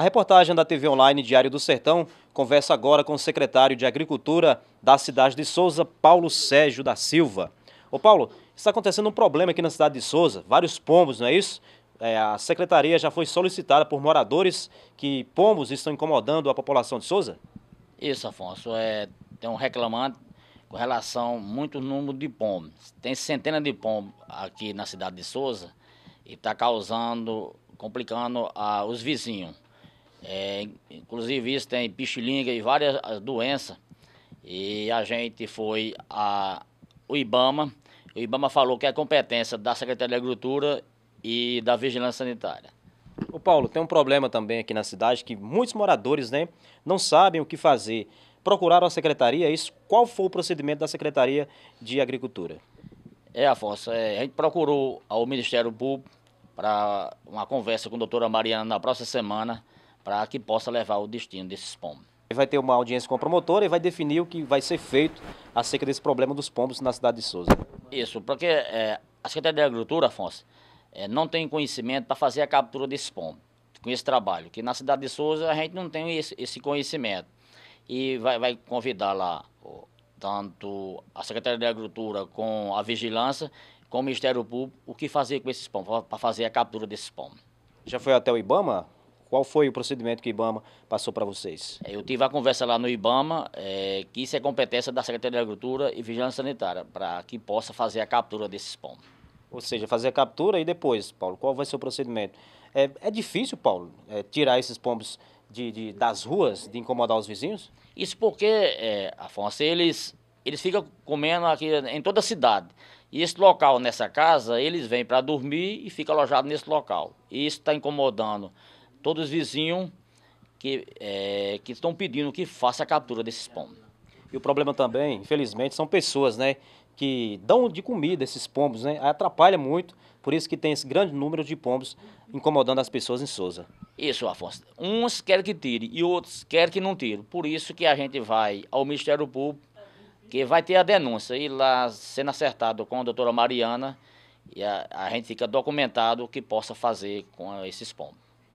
A reportagem da TV Online Diário do Sertão conversa agora com o secretário de Agricultura da cidade de Souza, Paulo Sérgio da Silva. Ô Paulo, está acontecendo um problema aqui na cidade de Souza, vários pombos, não é isso? É, a secretaria já foi solicitada por moradores que pombos estão incomodando a população de Souza? Isso, Afonso. É, tem um reclamante com relação a muito número de pombos. Tem centenas de pombos aqui na cidade de Souza e está causando, complicando a, os vizinhos. É, inclusive isso tem pichilinga e várias doenças. E a gente foi ao o IBAMA. O IBAMA falou que é competência da Secretaria de Agricultura e da Vigilância Sanitária. O Paulo, tem um problema também aqui na cidade que muitos moradores, né, não sabem o que fazer. Procuraram a secretaria, é isso, qual foi o procedimento da Secretaria de Agricultura? É, Afonso, é, a gente procurou ao Ministério Público para uma conversa com a doutora Mariana na próxima semana para que possa levar o destino desses pombos. Vai ter uma audiência com a promotora e vai definir o que vai ser feito acerca desse problema dos pombos na cidade de Souza. Isso, porque é, a Secretaria de Agricultura, Afonso, é, não tem conhecimento para fazer a captura desses pombos, com esse trabalho, que na cidade de Souza a gente não tem esse, esse conhecimento. E vai, vai convidar lá ó, tanto a Secretaria de Agricultura com a Vigilância, com o Ministério Público, o que fazer com esses pombos, para fazer a captura desses pombos. Já foi até o Ibama? Qual foi o procedimento que o IBAMA passou para vocês? É, eu tive a conversa lá no IBAMA, é, que isso é competência da Secretaria de Agricultura e Vigilância Sanitária, para que possa fazer a captura desses pombos. Ou seja, fazer a captura e depois, Paulo, qual vai ser o procedimento? É, é difícil, Paulo, é, tirar esses pombos de, de, das ruas, de incomodar os vizinhos? Isso porque, é, Afonso, eles, eles ficam comendo aqui em toda a cidade. E esse local nessa casa, eles vêm para dormir e ficam alojados nesse local. E isso está incomodando todos os vizinhos que, é, que estão pedindo que faça a captura desses pombos. E o problema também, infelizmente, são pessoas, né? que dão de comida esses pombos, né? Atrapalha muito, por isso que tem esse grande número de pombos incomodando as pessoas em Souza. Isso, Afonso. Uns querem que tire e outros querem que não tire. Por isso que a gente vai ao Ministério Público, que vai ter a denúncia. E lá, sendo acertado com a doutora Mariana, a, a gente fica documentado o que possa fazer com esses pombos.